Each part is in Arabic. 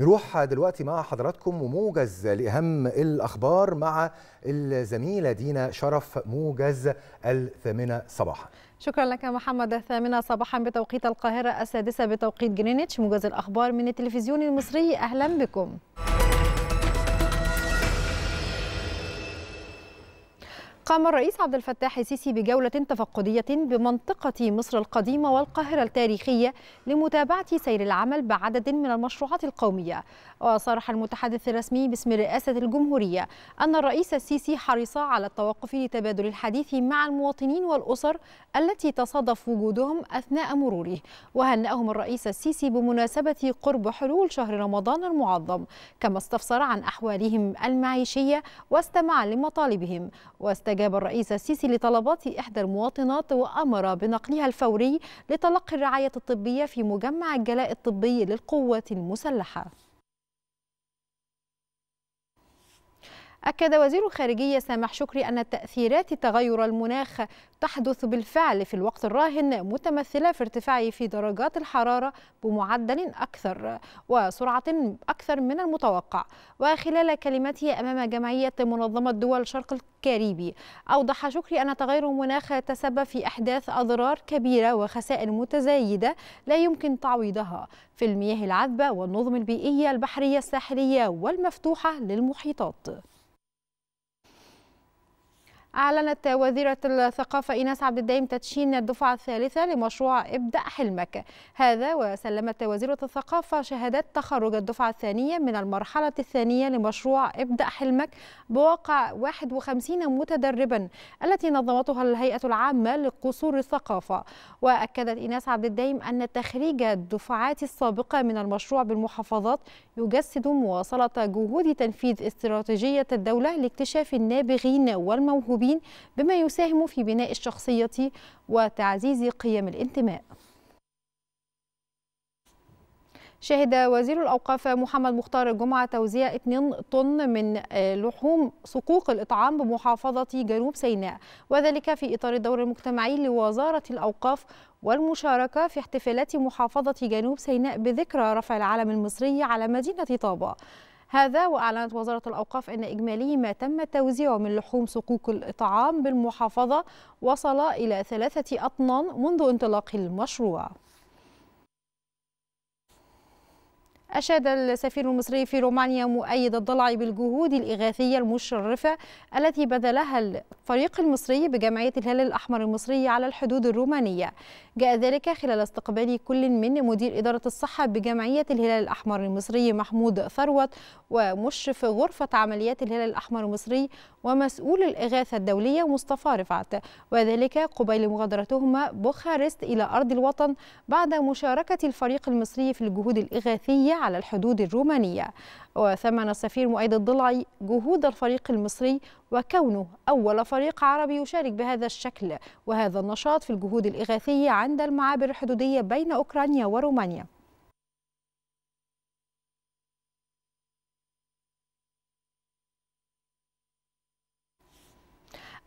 نروح دلوقتي مع حضراتكم وموجز لأهم الأخبار مع الزميلة دينا شرف موجز الثامنة صباحا شكرا لك محمد الثامنة صباحا بتوقيت القاهرة السادسة بتوقيت جرينتش موجز الأخبار من التلفزيون المصري أهلا بكم قام الرئيس عبد الفتاح السيسي بجولة تفقدية بمنطقة مصر القديمة والقاهرة التاريخية لمتابعة سير العمل بعدد من المشروعات القومية وصرح المتحدث الرسمي باسم رئاسة الجمهورية أن الرئيس السيسي حريص على التوقف لتبادل الحديث مع المواطنين والأسر التي تصادف وجودهم أثناء مروره وهنأهم الرئيس السيسي بمناسبة قرب حلول شهر رمضان المعظم كما استفسر عن أحوالهم المعيشية واستمع لمطالبهم واستجاب استجاب الرئيس السيسي لطلبات إحدى المواطنات وأمر بنقلها الفوري لتلقي الرعاية الطبية في مجمع الجلاء الطبي للقوات المسلحة أكد وزير الخارجية سامح شكري أن تأثيرات تغير المناخ تحدث بالفعل في الوقت الراهن متمثلة في ارتفاع في درجات الحرارة بمعدل أكثر وسرعة أكثر من المتوقع وخلال كلمته أمام جمعية منظمة دول شرق الكاريبي أوضح شكري أن تغير المناخ تسبب في أحداث أضرار كبيرة وخسائر متزايدة لا يمكن تعويضها في المياه العذبة والنظم البيئية البحرية الساحلية والمفتوحة للمحيطات أعلنت وزيرة الثقافة إيناس عبد الدايم تدشين الدفعة الثالثة لمشروع ابدأ حلمك هذا وسلمت وزيرة الثقافة شهادات تخرج الدفعة الثانية من المرحلة الثانية لمشروع ابدأ حلمك بواقع 51 متدربا التي نظمتها الهيئة العامة لقصور الثقافة وأكدت إيناس عبد الدايم أن تخريج الدفعات السابقة من المشروع بالمحافظات يجسد مواصلة جهود تنفيذ استراتيجية الدولة لاكتشاف النابغين والموهوبين المغتربين بما يساهم في بناء الشخصية وتعزيز قيم الانتماء شهد وزير الأوقاف محمد مختار الجمعة توزيع 2 طن من آه، لحوم صكوك الإطعام بمحافظة جنوب سيناء وذلك في إطار الدور المجتمعي لوزارة الأوقاف والمشاركة في احتفالات محافظة جنوب سيناء بذكرى رفع العلم المصري على مدينة طابة هذا وأعلنت وزارة الأوقاف أن إجمالي ما تم توزيعه من لحوم صكوك الإطعام بالمحافظة وصل إلى ثلاثة أطنان منذ انطلاق المشروع أشاد السفير المصري في رومانيا مؤيد الضلع بالجهود الإغاثية المشرفة التي بذلها الفريق المصري بجمعية الهلال الأحمر المصري على الحدود الرومانية جاء ذلك خلال استقبال كل من مدير إدارة الصحة بجمعية الهلال الأحمر المصري محمود ثروت ومشرف غرفة عمليات الهلال الأحمر المصري ومسؤول الإغاثة الدولية مصطفى رفعت وذلك قبيل مغادرتهما بوخارست إلى أرض الوطن بعد مشاركة الفريق المصري في الجهود الإغاثية على الحدود الرومانية وثمن السفير مؤيد الضلعي جهود الفريق المصري وكونه أول فريق عربي يشارك بهذا الشكل وهذا النشاط في الجهود الإغاثية عند المعابر الحدودية بين أوكرانيا ورومانيا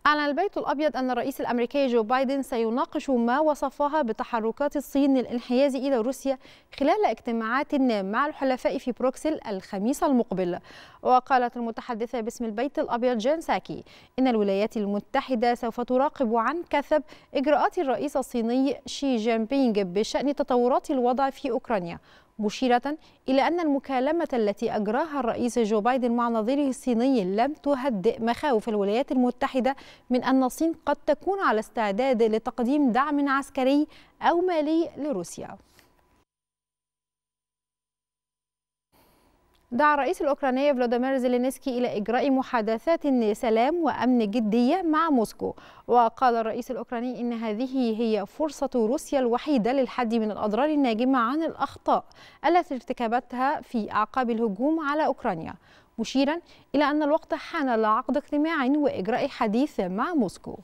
أعلن البيت الأبيض أن الرئيس الأمريكي جو بايدن سيناقش ما وصفها بتحركات الصين للانحياز إلى روسيا خلال اجتماعات مع الحلفاء في بروكسل الخميس المقبل وقالت المتحدثة باسم البيت الأبيض جان ساكي إن الولايات المتحدة سوف تراقب عن كثب إجراءات الرئيس الصيني شي جين بينغ بشأن تطورات الوضع في أوكرانيا مشيرة إلى أن المكالمة التي أجراها الرئيس جو بايدن مع نظيره الصيني لم تهدئ مخاوف الولايات المتحدة من أن الصين قد تكون على استعداد لتقديم دعم عسكري أو مالي لروسيا دعا الرئيس الأوكراني فلاديمير زيلينسكي إلى إجراء محادثات سلام وأمن جدية مع موسكو وقال الرئيس الأوكراني إن هذه هي فرصة روسيا الوحيدة للحد من الأضرار الناجمة عن الأخطاء التي ارتكبتها في أعقاب الهجوم على أوكرانيا مشيرا إلى أن الوقت حان لعقد اجتماع وإجراء حديث مع موسكو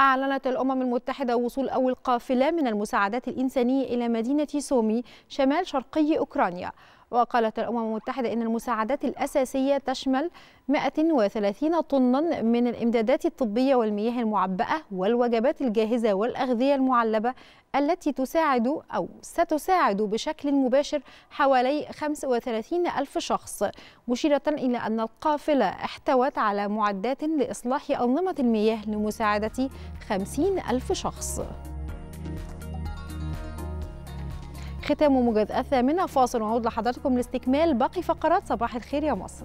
أعلنت الأمم المتحدة وصول أول قافلة من المساعدات الإنسانية إلى مدينة سومي شمال شرقي أوكرانيا وقالت الأمم المتحدة أن المساعدات الأساسية تشمل 130 طنا من الإمدادات الطبية والمياه المعبأة والوجبات الجاهزة والأغذية المعلبة التي تساعد أو ستساعد بشكل مباشر حوالي 35 ألف شخص مشيرة إلى أن القافلة احتوت على معدات لإصلاح أنظمة المياه لمساعدة 50 ألف شخص ختام ومجازاه الثامنة فاصل ونعود لحضراتكم لاستكمال باقي فقرات صباح الخير يا مصر